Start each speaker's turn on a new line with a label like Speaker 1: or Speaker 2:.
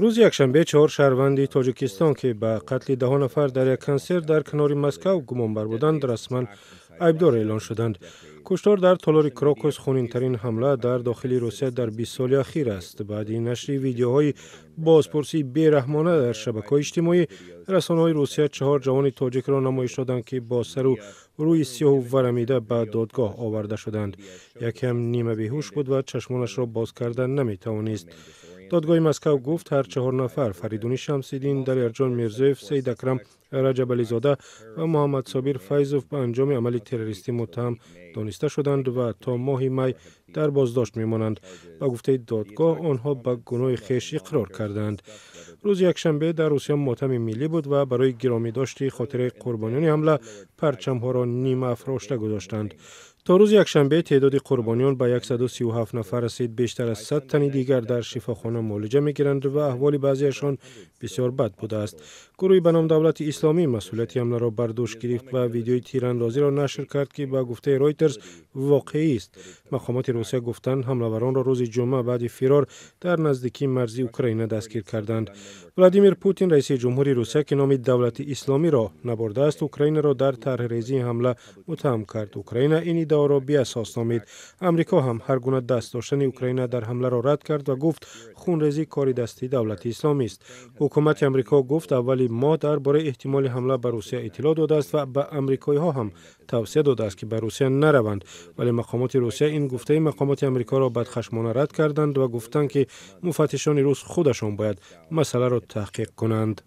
Speaker 1: рӯзи якшанбе чаҳор шаҳрванди тоҷикистон ки ба қатли даҳо нафар дар як консерт дар канори маскав гумонбар буданд расман عیبدار اعلان شدند. کشتار در تالار کراکوس خونین ترین حمله در داخلی روسیه در 20 سال اخیر است. بعد این نشری ویدیوهای بازپرسی بیرحمانه در شبکه اجتماعی رسانه های روسیه چهار جوان تاجک را نمایش دادند که با سر و روی سیاه و ورمیده به دادگاه آورده شدند. یکی هم نیمه بیهوش بود و چشمانش را باز کردن نمی توانست. دادگاه مسکو گفت هر چهار نفر فریدونی شمسیدین در ارجان میرزویف سید اکرم رجب زاده و محمد صابر فیزوف به انجام عملی تروریستی متهم دانسته شدند و تا ماه می در بازداشت میمانند با گفته دادگاه آنها به گناه خیش اقرار کردند روز یکشنبه در روسیه ماتم ملی بود و برای گرامی داشتی خاطر قربانیان حمله پرچم ها را نیمه افراشته گذاشتند то рӯзи якшанбе теъдоди қурбониён ба 137 нафар расид бештар аз 100 тани дигар дар шифохона муолиҷа мегиранд ва аҳволи баъзеашон бисёр бад будааст гурӯҳи ба ном давлати исломӣ масъулияти ҳамларо бар дӯш гирифт ва видеои тирандозиро нашр кард ки ба гуфтаи ройтерс воқеист مقامات روسیه گفتند حملوران را روز جمعه بعد فرار در نزدیکی مرزی اوکراین دستگیر کردند ولادیمیر پوتین رئیس جمهوری روسیه که نام دولت اسلامی را نبرده است اوکراین را در طرح ریزی حمله متهم کرد اوکراین این ادعا را بیاساس نامید امریکا هم هر گونه دست داشتن اوکراین در حمله را رد کرد و گفت خونریزی کاری دستی دولت اسلامی است حکومت امریکا گفت اولی ما درباره احتمال حمله به روسیه اطلاع داده است و به امریکایی ها هم توصیه داده است که به روسیه نروند ولی مقامات روسیه این گفته مقامات امریکا را بدخشمانه رد کردند و گفتند که مفتشان روس خودشان باید مسئله را تحقیق کنند